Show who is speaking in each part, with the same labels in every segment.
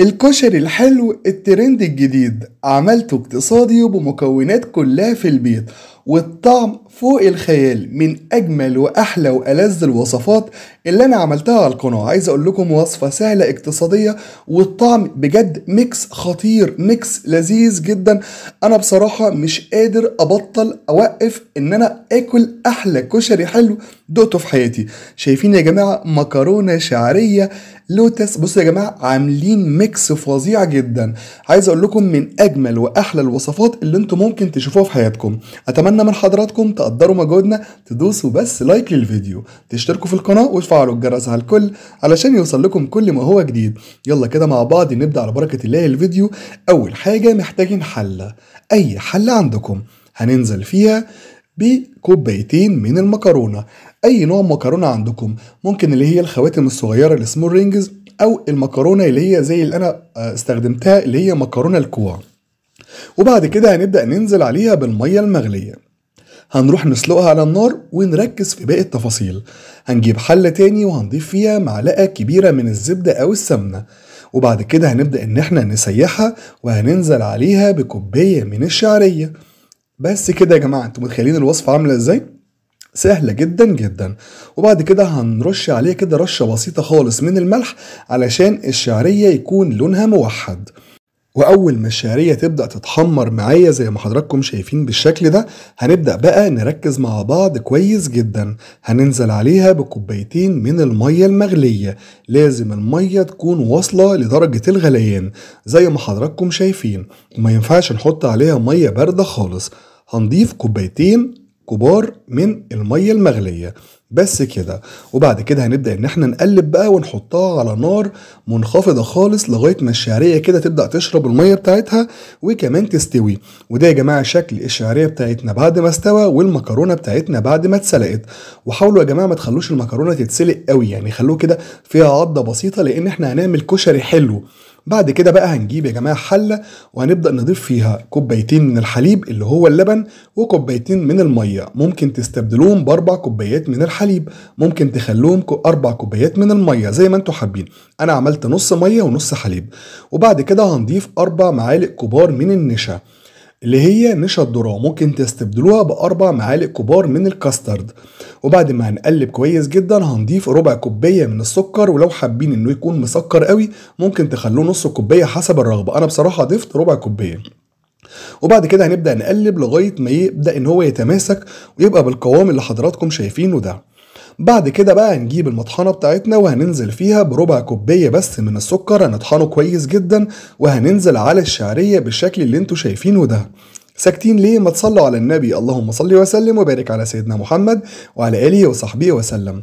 Speaker 1: الكشري الحلو الترند الجديد عملته اقتصادي وبمكونات كلها في البيت والطعم فوق الخيال من اجمل واحلى والذ الوصفات اللي انا عملتها على القناه عايز اقول لكم وصفه سهله اقتصاديه والطعم بجد ميكس خطير ميكس لذيذ جدا انا بصراحه مش قادر ابطل اوقف ان انا اكل احلى كشري حلو دقته في حياتي شايفين يا جماعه مكرونه شعريه لوتس بصوا يا جماعه عاملين ميكس ميكس فظيع جدا عايز اقول لكم من اجمل واحلى الوصفات اللي انتم ممكن تشوفوها في حياتكم اتمنى من حضراتكم تقدروا مجهودنا تدوسوا بس لايك للفيديو تشتركوا في القناه وتفعلوا الجرس على الكل علشان يوصل لكم كل ما هو جديد يلا كده مع بعض نبدا على بركه الله الفيديو اول حاجه محتاجين حله اي حله عندكم هننزل فيها بكوبايتين من المكرونه اي نوع مكرونه عندكم ممكن اللي هي الخواتم الصغيره السمول رينجز او المكرونه اللي هي زي اللي انا آه، استخدمتها اللي هي مكرونه الكوع وبعد كده هنبدا ننزل عليها بالميه المغليه هنروح نسلقها على النار ونركز في باقي التفاصيل هنجيب حله تاني وهنضيف فيها معلقه كبيره من الزبده او السمنه وبعد كده هنبدا ان احنا نسيحها وهننزل عليها بكوبايه من الشعريه بس كده يا جماعه انتوا متخيلين الوصفه عامله ازاي سهلة جدا جدا وبعد كده هنرش عليه كده رشة بسيطة خالص من الملح علشان الشعرية يكون لونها موحد واول ما الشعريه تبدا تتحمر معايا زي ما حضراتكم شايفين بالشكل ده هنبدا بقى نركز مع بعض كويس جدا هننزل عليها بكوبايتين من الميه المغليه لازم الميه تكون واصله لدرجه الغليان زي ما حضراتكم شايفين وما ينفعش نحط عليها ميه بارده خالص هنضيف كوبايتين كبار من المية المغلية بس كده وبعد كده هنبدأ ان احنا نقلب بقى ونحطها على نار منخفضة خالص لغاية ما الشعرية كده تبدأ تشرب المية بتاعتها وكمان تستوي وده يا جماعة شكل الشعرية بتاعتنا بعد ما استوى والمكرونة بتاعتنا بعد ما اتسلقت وحاولوا يا جماعة ما تخلوش المكرونة تتسلق قوي يعني خلوه كده فيها عضة بسيطة لان احنا هنعمل كشري حلو بعد كده بقى هنجيب يا جماعه حله وهنبدا نضيف فيها كوبايتين من الحليب اللي هو اللبن وكوبايتين من الميه ممكن تستبدلوهم باربع كوبايات من الحليب ممكن تخلوهم اربع كوبايات من الميه زي ما انتم حابين انا عملت نص ميه ونص حليب وبعد كده هنضيف اربع معالق كبار من النشا اللي هي مش الذرة ممكن تستبدلوها بأربع معالق كبار من الكاسترد وبعد ما هنقلب كويس جدا هنضيف ربع كوباية من السكر ولو حابين انه يكون مسكر قوي ممكن تخلوه نص كوباية حسب الرغبة انا بصراحة ضفت ربع كوباية وبعد كده هنبدأ نقلب لغاية ما يبدأ ان هو يتماسك ويبقى بالقوام اللي حضراتكم شايفينه ده بعد كده بقى هنجيب المطحنة بتاعتنا وهننزل فيها بربع كوبية بس من السكر هنطحنه كويس جدا وهننزل على الشعرية بالشكل اللي انتوا شايفينه ده ساكتين ليه ما تصلوا على النبي اللهم صل وسلم وبارك على سيدنا محمد وعلى آله وصحبه وسلم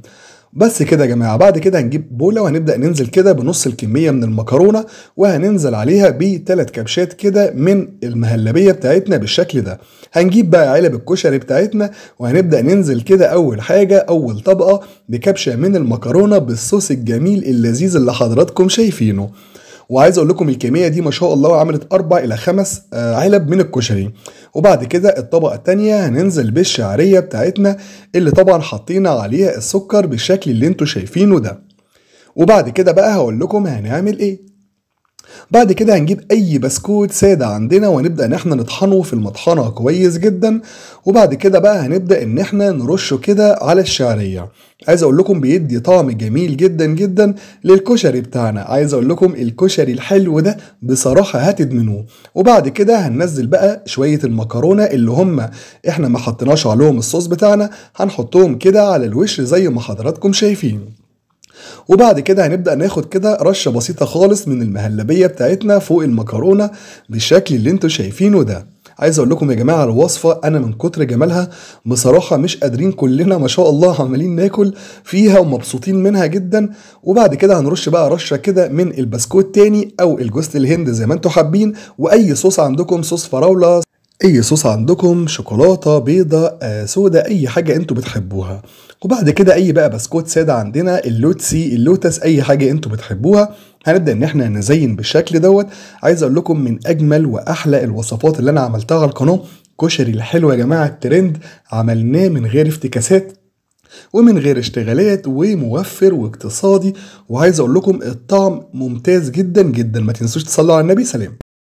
Speaker 1: بس كده يا جماعه بعد كده هنجيب بوله وهنبدا ننزل كده بنص الكميه من المكرونه وهننزل عليها بثلاث كبشات كده من المهلبيه بتاعتنا بالشكل ده هنجيب بقى علب الكشري بتاعتنا وهنبدا ننزل كده اول حاجه اول طبقه بكبشه من المكرونه بالصوص الجميل اللذيذ اللي حضراتكم شايفينه وعايز اقول لكم الكميه دي ما شاء الله عملت اربع الى خمس آه، علب من الكشري وبعد كده الطبقه الثانيه هننزل بالشعريه بتاعتنا اللي طبعا حطينا عليها السكر بالشكل اللي انتوا شايفينه ده وبعد كده بقى هقول لكم هنعمل ايه بعد كده هنجيب اي بسكوت ساده عندنا ونبدا ان احنا نطحنه في المطحنه كويس جدا وبعد كده بقى هنبدا ان احنا نرشه كده على الشعريه عايز اقول لكم بيدي طعم جميل جدا جدا للكشري بتاعنا عايز اقول لكم الكشري الحلو ده بصراحه هتدمنوه وبعد كده هننزل بقى شويه المكرونه اللي هم احنا ما حطيناش عليهم الصوص بتاعنا هنحطهم كده على الوش زي ما حضراتكم شايفين وبعد كده هنبدأ ناخد كده رشة بسيطة خالص من المهلبية بتاعتنا فوق المكرونة بالشكل اللي انتوا شايفينه ده عايز اقول لكم يا جماعه الوصفه انا من كتر جمالها بصراحه مش قادرين كلنا ما شاء الله عمالين ناكل فيها ومبسوطين منها جدا وبعد كده هنرش بقى رشه كده من البسكوت تاني او الجوز الهند زي ما انتم حابين واي صوص عندكم صوص فراوله اي صوص عندكم شوكولاته بيضه آه، سودا اي حاجه انتوا بتحبوها وبعد كده اي بقى بسكوت ساده عندنا اللوتسي اللوتس اي حاجه انتوا بتحبوها هنبدا ان احنا نزين بالشكل دوت عايز اقول لكم من اجمل واحلى الوصفات اللي انا عملتها على القناه كشري الحلو يا جماعه الترند عملناه من غير افتكاسات ومن غير اشتغالات وموفر واقتصادي وعايز اقول لكم الطعم ممتاز جدا جدا ما تنسوش تصلوا على النبي سلام